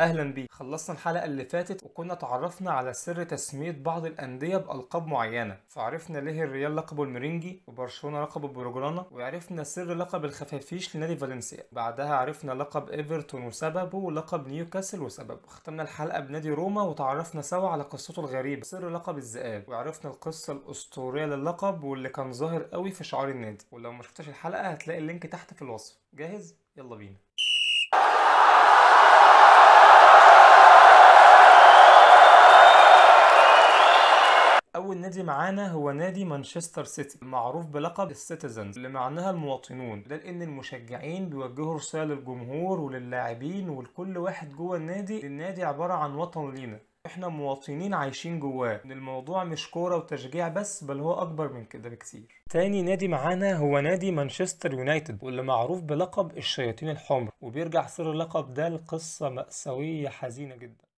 اهلا بيك خلصنا الحلقه اللي فاتت وكنا تعرفنا على سر تسميه بعض الانديه بالقاب معينه فعرفنا ليه الريال لقبه المرينجي وبرشلونه لقبه البروجرانا وعرفنا سر لقب الخفافيش لنادي فالنسيا بعدها عرفنا لقب ايفرتون وسببه ولقب نيوكاسل وسببه ختمنا الحلقه بنادي روما وتعرفنا سوا على قصته الغريبه سر لقب الذئاب وعرفنا القصه الاسطوريه للقب واللي كان ظاهر قوي في شعار النادي ولو ما شفتش الحلقه هتلاقي اللينك تحت في الوصف جاهز يلا بينا النادي معانا هو نادي مانشستر سيتي معروف بلقب السيتيزنز اللي معناها المواطنون ده لان المشجعين بيوجهوا رسالة للجمهور وللاعبين ولكل واحد جوه النادي النادي عبارة عن وطن لينا احنا مواطنين عايشين جواه ان الموضوع مش كوره وتشجيع بس بل هو اكبر من كده بكتير تاني نادي معانا هو نادي مانشستر يونايتد واللي معروف بلقب الشياطين الحمر وبيرجع سر اللقب ده لقصه مأساويه حزينه جدا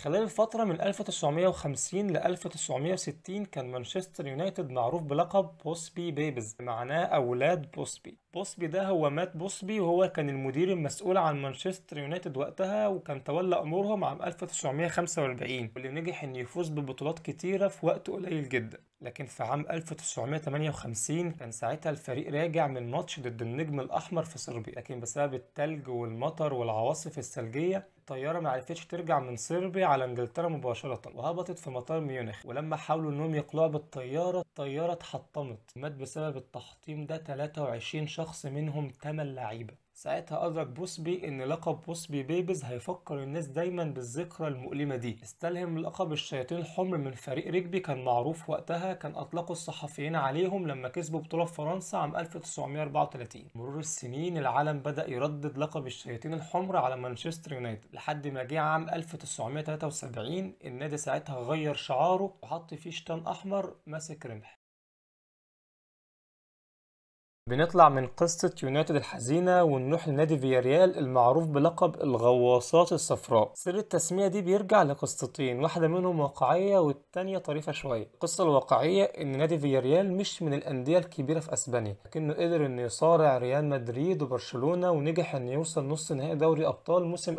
خلال الفترة من 1950 ل 1960 كان مانشستر يونايتد معروف بلقب بوسبي بيبز معناه أولاد بوسبي بوسبي ده هو مات بوسبي وهو كان المدير المسؤول عن مانشستر يونايتد وقتها وكان تولى امورهم عام 1945 واللي نجح انه يفوز ببطولات كتيره في وقت قليل جدا لكن في عام 1958 كان ساعتها الفريق راجع من ماتش ضد النجم الاحمر في صربيا لكن بسبب التلج والمطر والعواصف الثلجيه الطياره ما عرفتش ترجع من صربيا على انجلترا مباشره وهبطت في مطار ميونخ ولما حاولوا انهم يقلعوا بالطياره الطياره اتحطمت مات بسبب التحطيم ده 23 شخص شخص منهم 8 لعيبة ساعتها أدرك بوسبي إن لقب بوسبي بيبز هيفكر الناس دايما بالذكرى المؤلمة دي استلهم لقب الشياطين الحمر من فريق رجبي كان معروف وقتها كان أطلقوا الصحفيين عليهم لما كسبوا بطولة في فرنسا عام 1934 مرور السنين العالم بدأ يردد لقب الشياطين الحمر على مانشستر يونايتد لحد ما جه عام 1973 النادي ساعتها غير شعاره وحط فيه شتان أحمر ماسك رمح بنطلع من قصة يونايتد الحزينة ونروح لنادي فياريال المعروف بلقب الغواصات الصفراء سر التسمية دي بيرجع لقصتين واحدة منهم واقعية والتانية طريفة شوية القصة الواقعية ان نادي فياريال مش من الأندية الكبيرة في أسبانيا لكنه قدر انه يصارع ريال مدريد وبرشلونة ونجح انه يوصل نص نهائي دوري أبطال موسم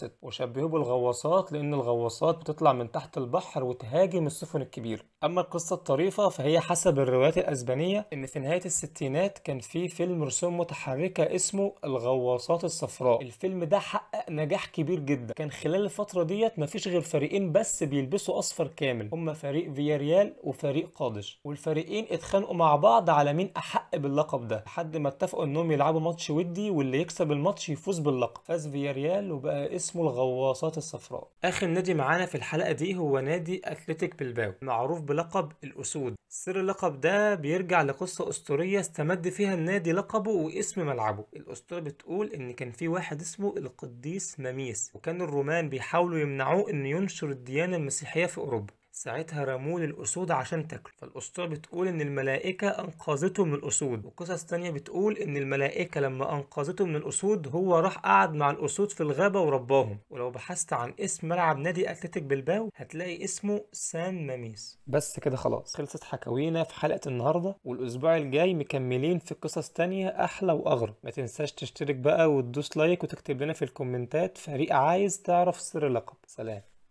2005-2006 وشبهوه بالغواصات لأن الغواصات بتطلع من تحت البحر وتهاجم السفن الكبيرة اما القصه الطريفه فهي حسب الروايات الاسبانيه ان في نهايه الستينات كان في فيلم رسوم متحركه اسمه الغواصات الصفراء الفيلم ده حقق نجاح كبير جدا كان خلال الفتره ديت مفيش غير فريقين بس بيلبسوا اصفر كامل هما فريق فياريال وفريق قادش والفريقين اتخانقوا مع بعض على مين احق باللقب ده لحد ما اتفقوا انهم يلعبوا ماتش ودي واللي يكسب الماتش يفوز باللقب فاز فياريال وبقى اسمه الغواصات الصفراء اخر نادي معانا في الحلقه دي هو نادي اتلتيك بلباو معروف بلقب الاسود سر اللقب ده بيرجع لقصه اسطوريه استمد فيها النادي لقبه واسم ملعبه الاسطوره بتقول ان كان في واحد اسمه القديس قسيس ماميس وكان الرومان بيحاولوا يمنعوه انه ينشر الديانة المسيحية في اوروبا ساعتها رموه للأسود عشان تاكله فالأسطورة بتقول إن الملائكة أنقذته من الأسود وقصص تانية بتقول إن الملائكة لما أنقذته من الأسود هو راح قعد مع الأسود في الغابة ورباهم ولو بحثت عن اسم ملعب نادي أتلتيك بلباو هتلاقي اسمه سان ماميس بس كده خلاص خلصت حكاوينا في حلقة النهاردة والأسبوع الجاي مكملين في قصص تانية أحلى وأغرب ما تنساش تشترك بقى وتدوس لايك وتكتب لنا في الكومنتات فريق عايز تعرف سر اللقب سلام